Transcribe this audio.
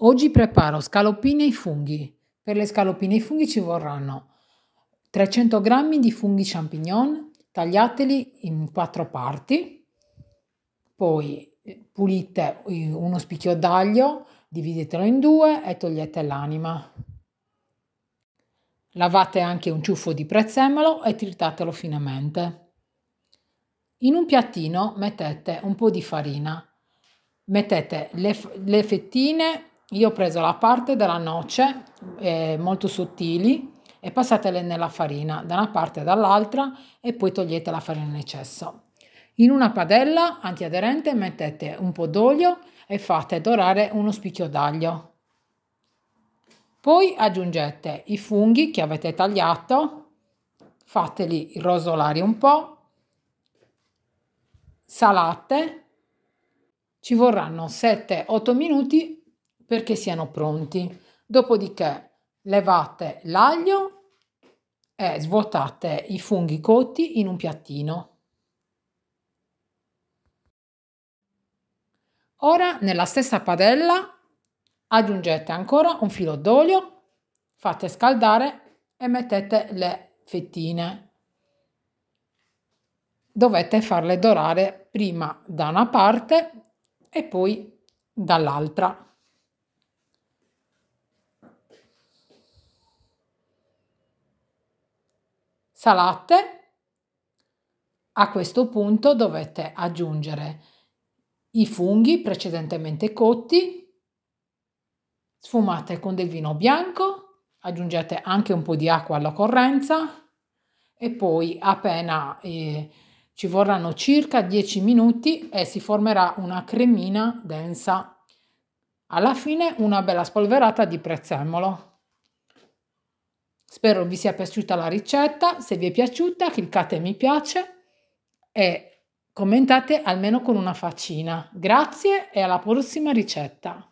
Oggi preparo scaloppine ai funghi. Per le scaloppine ai funghi ci vorranno 300 g di funghi champignon, tagliateli in quattro parti, poi eh, pulite eh, uno spicchio d'aglio, dividetelo in due e togliete l'anima. Lavate anche un ciuffo di prezzemolo e tritatelo finemente. In un piattino mettete un po' di farina, mettete le, le fettine io ho preso la parte della noce eh, molto sottili e passatele nella farina da una parte e dall'altra e poi togliete la farina in eccesso. In una padella antiaderente mettete un po' d'olio e fate dorare uno spicchio d'aglio. Poi aggiungete i funghi che avete tagliato, fateli rosolare un po', salate, ci vorranno 7-8 minuti perché siano pronti. Dopodiché levate l'aglio e svuotate i funghi cotti in un piattino. Ora nella stessa padella aggiungete ancora un filo d'olio, fate scaldare e mettete le fettine. Dovete farle dorare prima da una parte e poi dall'altra. salate, a questo punto dovete aggiungere i funghi precedentemente cotti, sfumate con del vino bianco, aggiungete anche un po' di acqua all'occorrenza e poi appena eh, ci vorranno circa 10 minuti e si formerà una cremina densa. Alla fine una bella spolverata di prezzemolo. Spero vi sia piaciuta la ricetta, se vi è piaciuta cliccate mi piace e commentate almeno con una faccina. Grazie e alla prossima ricetta!